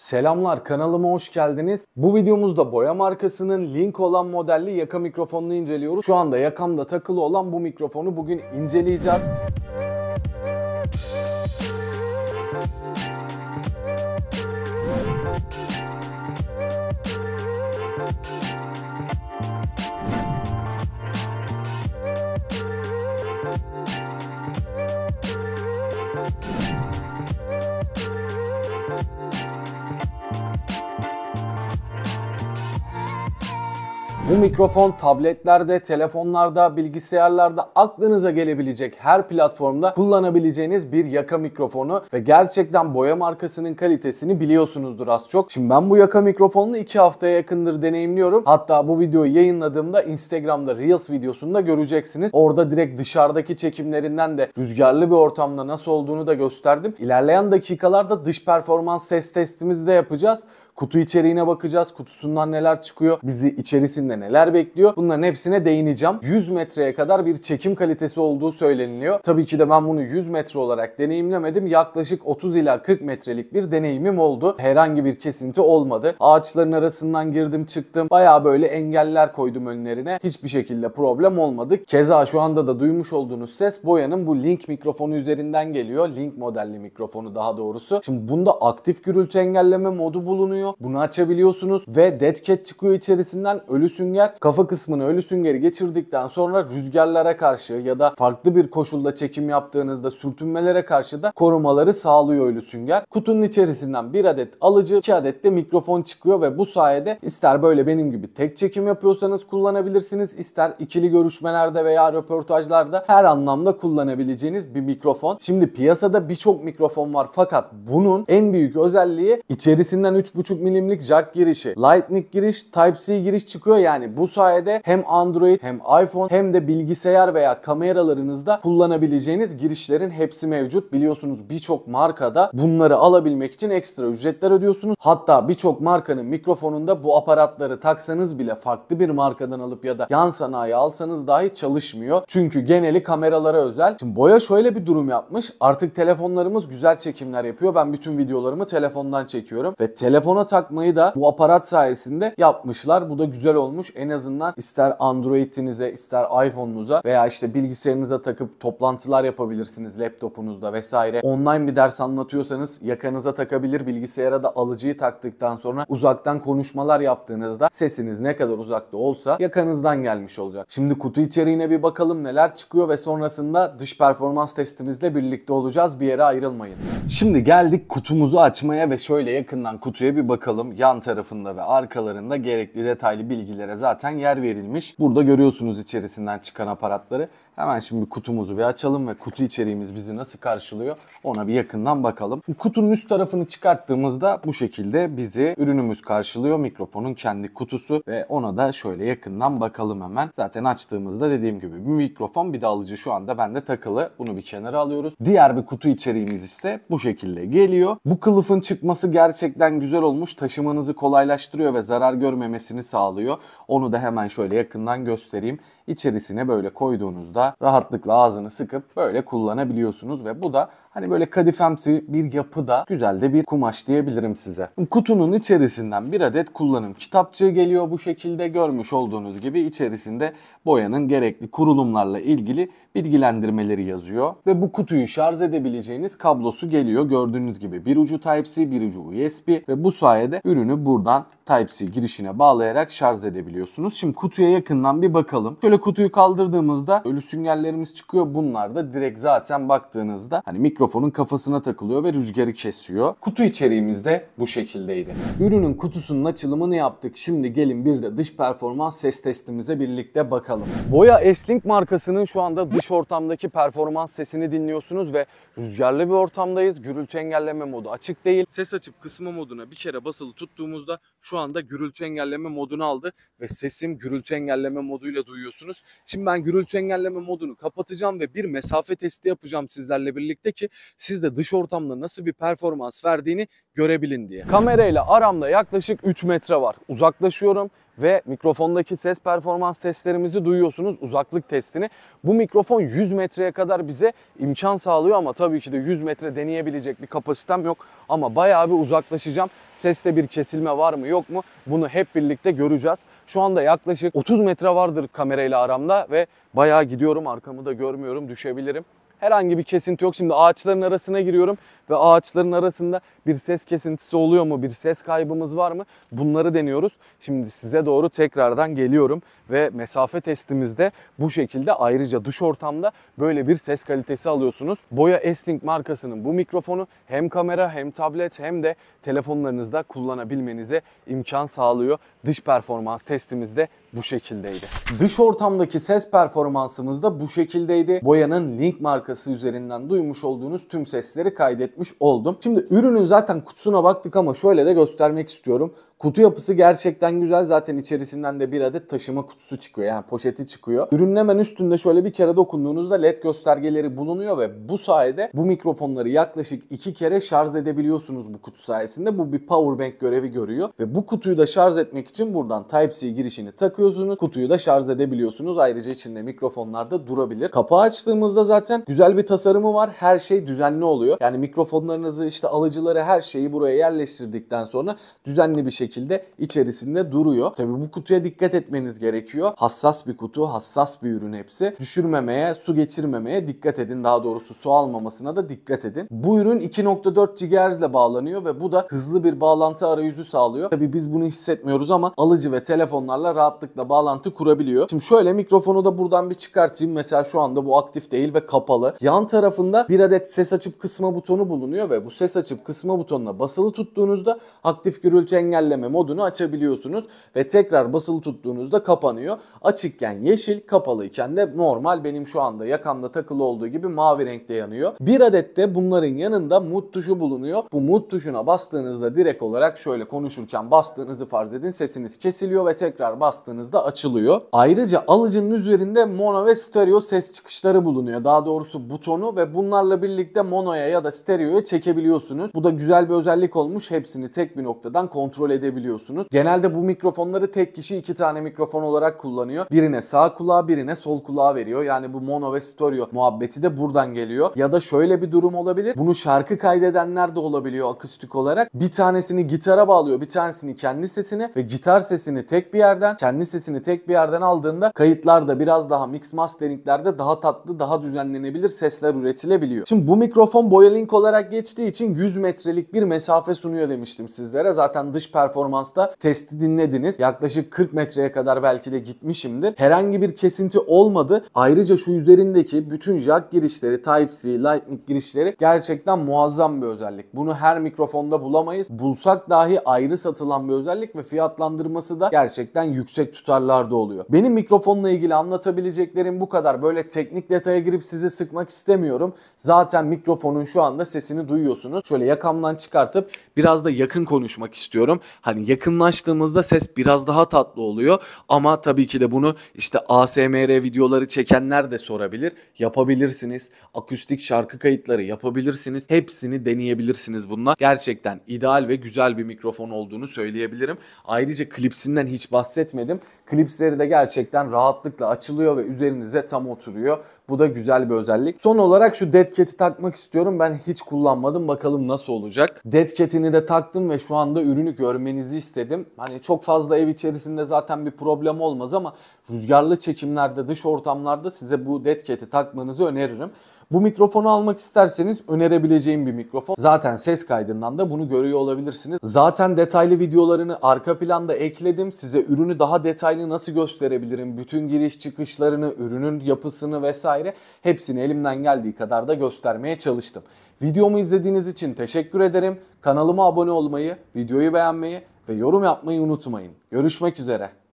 Selamlar kanalıma hoş geldiniz. Bu videomuzda boya markasının link olan modelli yaka mikrofonunu inceliyoruz. Şu anda yakamda takılı olan bu mikrofonu bugün inceleyeceğiz. Bu mikrofon tabletlerde, telefonlarda, bilgisayarlarda aklınıza gelebilecek her platformda kullanabileceğiniz bir yaka mikrofonu ve gerçekten boya markasının kalitesini biliyorsunuzdur az çok. Şimdi ben bu yaka mikrofonunu 2 haftaya yakındır deneyimliyorum. Hatta bu videoyu yayınladığımda Instagram'da Reels videosunda göreceksiniz. Orada direkt dışarıdaki çekimlerinden de rüzgarlı bir ortamda nasıl olduğunu da gösterdim. İlerleyen dakikalarda dış performans ses testimizi de yapacağız. Kutu içeriğine bakacağız. Kutusundan neler çıkıyor? Bizi içerisinden neler bekliyor? Bunların hepsine değineceğim. 100 metreye kadar bir çekim kalitesi olduğu söyleniliyor. Tabii ki de ben bunu 100 metre olarak deneyimlemedim. Yaklaşık 30 ila 40 metrelik bir deneyimim oldu. Herhangi bir kesinti olmadı. Ağaçların arasından girdim çıktım. Baya böyle engeller koydum önlerine. Hiçbir şekilde problem olmadı. Keza şu anda da duymuş olduğunuz ses Boya'nın bu Link mikrofonu üzerinden geliyor. Link modelli mikrofonu daha doğrusu. Şimdi bunda aktif gürültü engelleme modu bulunuyor. Bunu açabiliyorsunuz ve Dead Cat çıkıyor içerisinden. ölüsün sünger. Kafa kısmını ölü süngeri geçirdikten sonra rüzgarlara karşı ya da farklı bir koşulda çekim yaptığınızda sürtünmelere karşı da korumaları sağlıyor ölü sünger. Kutunun içerisinden bir adet alıcı, iki adet de mikrofon çıkıyor ve bu sayede ister böyle benim gibi tek çekim yapıyorsanız kullanabilirsiniz, ister ikili görüşmelerde veya röportajlarda her anlamda kullanabileceğiniz bir mikrofon. Şimdi piyasada birçok mikrofon var fakat bunun en büyük özelliği içerisinden 3.5 milimlik jack girişi, lightning giriş, type C giriş çıkıyor yani yani bu sayede hem Android hem iPhone hem de bilgisayar veya kameralarınızda kullanabileceğiniz girişlerin hepsi mevcut. Biliyorsunuz birçok markada bunları alabilmek için ekstra ücretler ödüyorsunuz. Hatta birçok markanın mikrofonunda bu aparatları taksanız bile farklı bir markadan alıp ya da yan sanayi alsanız dahi çalışmıyor. Çünkü geneli kameralara özel. Şimdi Boya şöyle bir durum yapmış. Artık telefonlarımız güzel çekimler yapıyor. Ben bütün videolarımı telefondan çekiyorum ve telefona takmayı da bu aparat sayesinde yapmışlar. Bu da güzel olmuş. En azından ister Android'inize, ister iPhone'unuza veya işte bilgisayarınıza takıp toplantılar yapabilirsiniz laptopunuzda vesaire. Online bir ders anlatıyorsanız yakanıza takabilir, bilgisayara da alıcıyı taktıktan sonra uzaktan konuşmalar yaptığınızda sesiniz ne kadar uzakta olsa yakanızdan gelmiş olacak. Şimdi kutu içeriğine bir bakalım neler çıkıyor ve sonrasında dış performans testimizle birlikte olacağız. Bir yere ayrılmayın. Şimdi geldik kutumuzu açmaya ve şöyle yakından kutuya bir bakalım. Yan tarafında ve arkalarında gerekli detaylı bilgilere zaten yer verilmiş. Burada görüyorsunuz içerisinden çıkan aparatları. Hemen şimdi kutumuzu bir açalım ve kutu içeriğimiz bizi nasıl karşılıyor ona bir yakından bakalım. Kutunun üst tarafını çıkarttığımızda bu şekilde bizi ürünümüz karşılıyor. Mikrofonun kendi kutusu ve ona da şöyle yakından bakalım hemen. Zaten açtığımızda dediğim gibi bir mikrofon bir de alıcı şu anda bende takılı. Bunu bir kenara alıyoruz. Diğer bir kutu içeriğimiz ise bu şekilde geliyor. Bu kılıfın çıkması gerçekten güzel olmuş. Taşımanızı kolaylaştırıyor ve zarar görmemesini sağlıyor. Onu da hemen şöyle yakından göstereyim. İçerisine böyle koyduğunuzda rahatlıkla ağzını sıkıp böyle kullanabiliyorsunuz ve bu da Hani böyle kadifemsi bir yapıda güzel de bir kumaş diyebilirim size. Kutunun içerisinden bir adet kullanım kitapçığı geliyor bu şekilde görmüş olduğunuz gibi içerisinde boyanın gerekli kurulumlarla ilgili bilgilendirmeleri yazıyor ve bu kutuyu şarj edebileceğiniz kablosu geliyor. Gördüğünüz gibi bir ucu Type-C, bir ucu USB ve bu sayede ürünü buradan Type-C girişine bağlayarak şarj edebiliyorsunuz. Şimdi kutuya yakından bir bakalım. Şöyle kutuyu kaldırdığımızda ölü süngerlerimiz çıkıyor. Bunlar da direkt zaten baktığınızda hani mikro mikrofonun kafasına takılıyor ve rüzgarı kesiyor. Kutu içeriğimiz de bu şekildeydi. Ürünün kutusunun açılımını yaptık. Şimdi gelin bir de dış performans ses testimize birlikte bakalım. Boya Eslink markasının şu anda dış ortamdaki performans sesini dinliyorsunuz ve rüzgarlı bir ortamdayız. Gürültü engelleme modu açık değil. Ses açıp kısma moduna bir kere basılı tuttuğumuzda şu anda gürültü engelleme modunu aldı ve sesim gürültü engelleme moduyla duyuyorsunuz. Şimdi ben gürültü engelleme modunu kapatacağım ve bir mesafe testi yapacağım sizlerle birlikte ki siz de dış ortamda nasıl bir performans verdiğini görebilin diye. Kamerayla aramda yaklaşık 3 metre var. Uzaklaşıyorum ve mikrofondaki ses performans testlerimizi duyuyorsunuz uzaklık testini. Bu mikrofon 100 metreye kadar bize imkan sağlıyor ama tabii ki de 100 metre deneyebilecek bir kapasitem yok. Ama bayağı bir uzaklaşacağım. Seste bir kesilme var mı yok mu bunu hep birlikte göreceğiz. Şu anda yaklaşık 30 metre vardır kamerayla aramda ve bayağı gidiyorum arkamı da görmüyorum düşebilirim. Herhangi bir kesinti yok. Şimdi ağaçların arasına giriyorum ve ağaçların arasında bir ses kesintisi oluyor mu? Bir ses kaybımız var mı? Bunları deniyoruz. Şimdi size doğru tekrardan geliyorum ve mesafe testimizde bu şekilde ayrıca dış ortamda böyle bir ses kalitesi alıyorsunuz. Boya s markasının bu mikrofonu hem kamera hem tablet hem de telefonlarınızda kullanabilmenize imkan sağlıyor. Dış performans testimizde bu şekildeydi. Dış ortamdaki ses performansımız da bu şekildeydi. Boyanın Link markası markası üzerinden duymuş olduğunuz tüm sesleri kaydetmiş oldum. Şimdi ürünün zaten kutusuna baktık ama şöyle de göstermek istiyorum. Kutu yapısı gerçekten güzel. Zaten içerisinden de bir adet taşıma kutusu çıkıyor. Yani poşeti çıkıyor. Ürünün hemen üstünde şöyle bir kere dokunduğunuzda led göstergeleri bulunuyor ve bu sayede bu mikrofonları yaklaşık iki kere şarj edebiliyorsunuz bu kutu sayesinde. Bu bir power bank görevi görüyor ve bu kutuyu da şarj etmek için buradan Type-C girişini takıyorsunuz. Kutuyu da şarj edebiliyorsunuz. Ayrıca içinde mikrofonlar da durabilir. Kapağı açtığımızda zaten güzel bir tasarımı var. Her şey düzenli oluyor. Yani mikrofonlarınızı işte alıcıları her şeyi buraya yerleştirdikten sonra düzenli bir şekilde şekilde içerisinde duruyor. Tabi bu kutuya dikkat etmeniz gerekiyor. Hassas bir kutu, hassas bir ürün hepsi. Düşürmemeye, su geçirmemeye dikkat edin. Daha doğrusu su almamasına da dikkat edin. Bu ürün 2.4 GHz ile bağlanıyor ve bu da hızlı bir bağlantı arayüzü sağlıyor. Tabi biz bunu hissetmiyoruz ama alıcı ve telefonlarla rahatlıkla bağlantı kurabiliyor. Şimdi şöyle mikrofonu da buradan bir çıkartayım. Mesela şu anda bu aktif değil ve kapalı. Yan tarafında bir adet ses açıp kısma butonu bulunuyor ve bu ses açıp kısma butonuna basılı tuttuğunuzda aktif gürültü engelleme inceleme modunu açabiliyorsunuz ve tekrar basılı tuttuğunuzda kapanıyor. Açıkken yeşil, kapalıyken de normal benim şu anda yakamda takılı olduğu gibi mavi renkte yanıyor. Bir adet de bunların yanında mut tuşu bulunuyor. Bu mut tuşuna bastığınızda direkt olarak şöyle konuşurken bastığınızı farz edin sesiniz kesiliyor ve tekrar bastığınızda açılıyor. Ayrıca alıcının üzerinde mono ve stereo ses çıkışları bulunuyor. Daha doğrusu butonu ve bunlarla birlikte monoya ya da stereoya çekebiliyorsunuz. Bu da güzel bir özellik olmuş. Hepsini tek bir noktadan kontrol edebiliyorsunuz edebiliyorsunuz. Genelde bu mikrofonları tek kişi iki tane mikrofon olarak kullanıyor. Birine sağ kulağa birine sol kulağa veriyor. Yani bu mono ve stereo muhabbeti de buradan geliyor. Ya da şöyle bir durum olabilir. Bunu şarkı kaydedenler de olabiliyor akustik olarak. Bir tanesini gitara bağlıyor, bir tanesini kendi sesini ve gitar sesini tek bir yerden, kendi sesini tek bir yerden aldığında kayıtlarda biraz daha mix masteringlerde daha tatlı, daha düzenlenebilir sesler üretilebiliyor. Şimdi bu mikrofon Boyalink olarak geçtiği için 100 metrelik bir mesafe sunuyor demiştim sizlere. Zaten dış performans performansta testi dinlediniz. Yaklaşık 40 metreye kadar belki de gitmişimdir. Herhangi bir kesinti olmadı. Ayrıca şu üzerindeki bütün jack girişleri, Type-C, Lightning girişleri gerçekten muazzam bir özellik. Bunu her mikrofonda bulamayız. Bulsak dahi ayrı satılan bir özellik ve fiyatlandırması da gerçekten yüksek tutarlarda oluyor. Benim mikrofonla ilgili anlatabileceklerim bu kadar. Böyle teknik detaya girip sizi sıkmak istemiyorum. Zaten mikrofonun şu anda sesini duyuyorsunuz. Şöyle yakamdan çıkartıp biraz da yakın konuşmak istiyorum. Hani yakınlaştığımızda ses biraz daha tatlı oluyor ama tabii ki de bunu işte ASMR videoları çekenler de sorabilir. Yapabilirsiniz. Akustik şarkı kayıtları yapabilirsiniz. Hepsini deneyebilirsiniz bunlar. Gerçekten ideal ve güzel bir mikrofon olduğunu söyleyebilirim. Ayrıca klipsinden hiç bahsetmedim klipsleri de gerçekten rahatlıkla açılıyor ve üzerinize tam oturuyor. Bu da güzel bir özellik. Son olarak şu dead takmak istiyorum. Ben hiç kullanmadım. Bakalım nasıl olacak. Dead de taktım ve şu anda ürünü görmenizi istedim. Hani çok fazla ev içerisinde zaten bir problem olmaz ama rüzgarlı çekimlerde, dış ortamlarda size bu dead takmanızı öneririm. Bu mikrofonu almak isterseniz önerebileceğim bir mikrofon. Zaten ses kaydından da bunu görüyor olabilirsiniz. Zaten detaylı videolarını arka planda ekledim. Size ürünü daha detaylı dizaynı nasıl gösterebilirim? Bütün giriş çıkışlarını, ürünün yapısını vesaire hepsini elimden geldiği kadar da göstermeye çalıştım. Videomu izlediğiniz için teşekkür ederim. Kanalıma abone olmayı, videoyu beğenmeyi ve yorum yapmayı unutmayın. Görüşmek üzere.